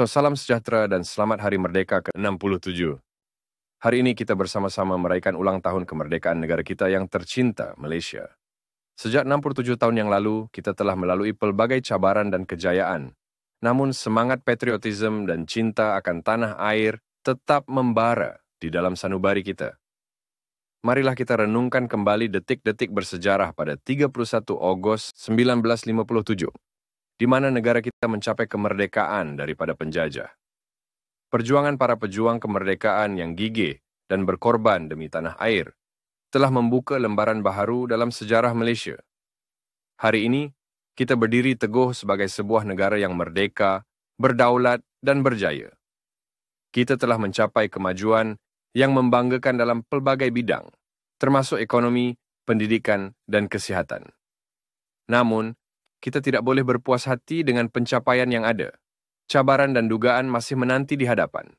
So, salam sejahtera dan selamat Hari Merdeka ke-67. Hari ini kita bersama-sama merayakan ulang tahun kemerdekaan negara kita yang tercinta, Malaysia. Sejak 67 tahun yang lalu, kita telah melalui pelbagai cabaran dan kejayaan. Namun semangat patriotisme dan cinta akan tanah air tetap membara di dalam sanubari kita. Marilah kita renungkan kembali detik-detik bersejarah pada 31 Ogos 1957 di mana negara kita mencapai kemerdekaan daripada penjajah. Perjuangan para pejuang kemerdekaan yang gigih dan berkorban demi tanah air telah membuka lembaran baharu dalam sejarah Malaysia. Hari ini, kita berdiri teguh sebagai sebuah negara yang merdeka, berdaulat dan berjaya. Kita telah mencapai kemajuan yang membanggakan dalam pelbagai bidang, termasuk ekonomi, pendidikan dan kesihatan. Namun, kita tidak boleh berpuas hati dengan pencapaian yang ada. Cabaran dan dugaan masih menanti di hadapan.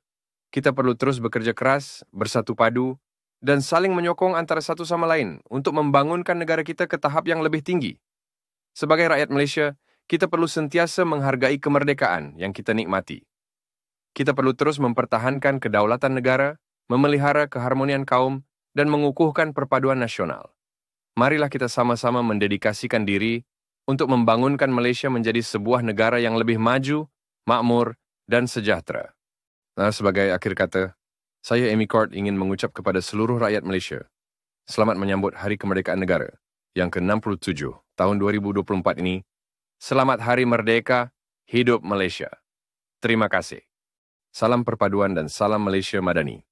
Kita perlu terus bekerja keras, bersatu padu, dan saling menyokong antara satu sama lain untuk membangunkan negara kita ke tahap yang lebih tinggi. Sebagai rakyat Malaysia, kita perlu sentiasa menghargai kemerdekaan yang kita nikmati. Kita perlu terus mempertahankan kedaulatan negara, memelihara keharmonian kaum, dan mengukuhkan perpaduan nasional. Marilah kita sama-sama mendedikasikan diri untuk membangunkan Malaysia menjadi sebuah negara yang lebih maju, makmur, dan sejahtera. Nah, sebagai akhir kata, saya Amy Court ingin mengucap kepada seluruh rakyat Malaysia, selamat menyambut Hari Kemerdekaan Negara yang ke-67 tahun 2024 ini. Selamat Hari Merdeka, Hidup Malaysia. Terima kasih. Salam perpaduan dan salam Malaysia Madani.